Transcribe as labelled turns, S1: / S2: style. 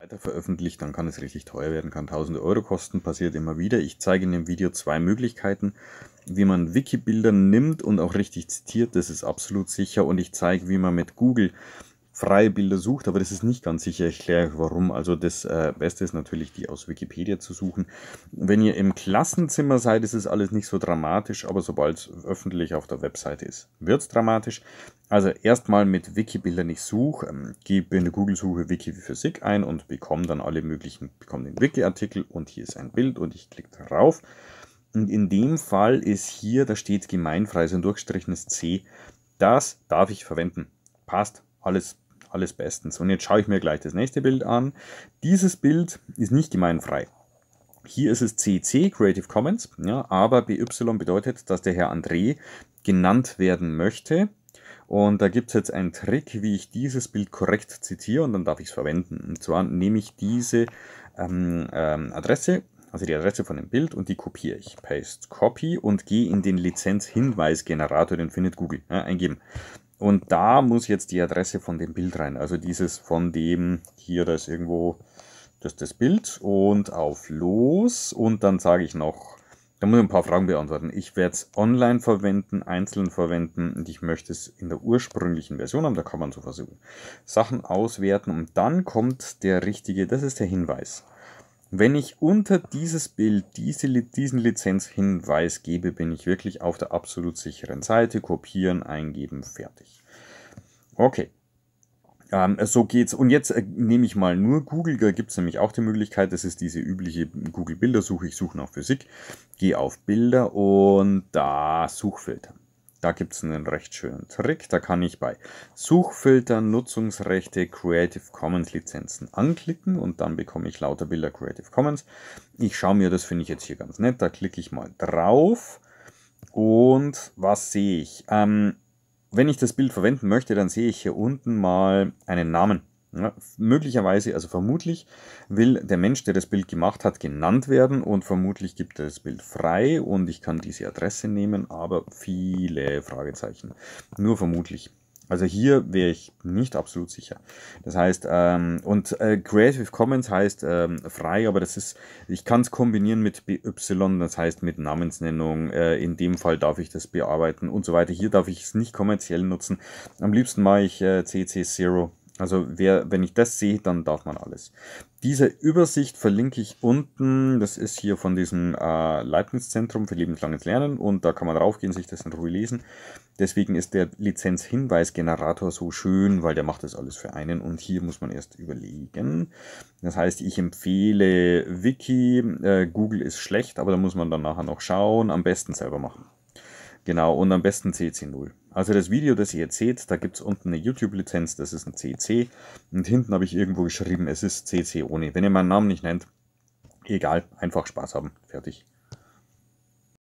S1: weiter veröffentlicht, dann kann es richtig teuer werden, kann tausende Euro kosten, passiert immer wieder. Ich zeige in dem Video zwei Möglichkeiten, wie man Wikibilder nimmt und auch richtig zitiert, das ist absolut sicher und ich zeige, wie man mit Google freie Bilder sucht, aber das ist nicht ganz sicher, ich erkläre euch warum. Also das äh, Beste ist natürlich, die aus Wikipedia zu suchen. Wenn ihr im Klassenzimmer seid, ist es alles nicht so dramatisch, aber sobald es öffentlich auf der Webseite ist, wird es dramatisch. Also erstmal mit Wikibilder nicht such, ähm, gebe in der Google-Suche Wikiphysik ein und bekomme dann alle möglichen, bekomme den Wiki-Artikel und hier ist ein Bild und ich klicke drauf. Und in dem Fall ist hier, da steht gemeinfrei, so ein durchgestrichenes C. Das darf ich verwenden. Passt, alles alles bestens. Und jetzt schaue ich mir gleich das nächste Bild an. Dieses Bild ist nicht gemeinfrei. Hier ist es CC, Creative Commons, ja, aber BY bedeutet, dass der Herr André genannt werden möchte. Und da gibt es jetzt einen Trick, wie ich dieses Bild korrekt zitiere und dann darf ich es verwenden. Und zwar nehme ich diese ähm, ähm, Adresse, also die Adresse von dem Bild und die kopiere ich. Paste Copy und gehe in den Lizenzhinweisgenerator, den findet Google, ja, eingeben. Und da muss jetzt die Adresse von dem Bild rein. Also dieses von dem hier, da ist irgendwo, das das Bild. Und auf Los. Und dann sage ich noch, da muss ich ein paar Fragen beantworten. Ich werde es online verwenden, einzeln verwenden und ich möchte es in der ursprünglichen Version haben. Da kann man so versuchen. Sachen auswerten und dann kommt der richtige, das ist der Hinweis. Wenn ich unter dieses Bild diese, diesen Lizenzhinweis gebe, bin ich wirklich auf der absolut sicheren Seite. Kopieren, eingeben, fertig. Okay. Ähm, so geht's. Und jetzt äh, nehme ich mal nur Google. Da gibt es nämlich auch die Möglichkeit, das ist diese übliche Google-Bildersuche. Ich suche nach Physik. Gehe auf Bilder und da Suchfilter. Da gibt es einen recht schönen Trick. Da kann ich bei Suchfiltern, Nutzungsrechte, Creative Commons Lizenzen anklicken und dann bekomme ich lauter Bilder Creative Commons. Ich schaue mir, das finde ich jetzt hier ganz nett. Da klicke ich mal drauf. Und was sehe ich? Ähm, wenn ich das Bild verwenden möchte, dann sehe ich hier unten mal einen Namen. Ja, möglicherweise, also vermutlich, will der Mensch, der das Bild gemacht hat, genannt werden und vermutlich gibt er das Bild frei und ich kann diese Adresse nehmen, aber viele Fragezeichen. Nur vermutlich. Also hier wäre ich nicht absolut sicher. Das heißt, ähm, und äh, Creative Commons heißt ähm, frei, aber das ist, ich kann es kombinieren mit BY, das heißt mit Namensnennung. Äh, in dem Fall darf ich das bearbeiten und so weiter. Hier darf ich es nicht kommerziell nutzen. Am liebsten mache ich äh, CC0 also wer, wenn ich das sehe, dann darf man alles. Diese Übersicht verlinke ich unten. Das ist hier von diesem äh, Leibniz-Zentrum für lebenslanges Lernen und da kann man draufgehen, sich das in Ruhe lesen. Deswegen ist der Lizenzhinweisgenerator so schön, weil der macht das alles für einen und hier muss man erst überlegen. Das heißt, ich empfehle Wiki. Äh, Google ist schlecht, aber da muss man dann nachher noch schauen. Am besten selber machen. Genau, und am besten CC0. Also das Video, das ihr jetzt seht, da gibt es unten eine YouTube-Lizenz, das ist ein CC. Und hinten habe ich irgendwo geschrieben, es ist CC ohne. Wenn ihr meinen Namen nicht nennt, egal, einfach Spaß haben. Fertig.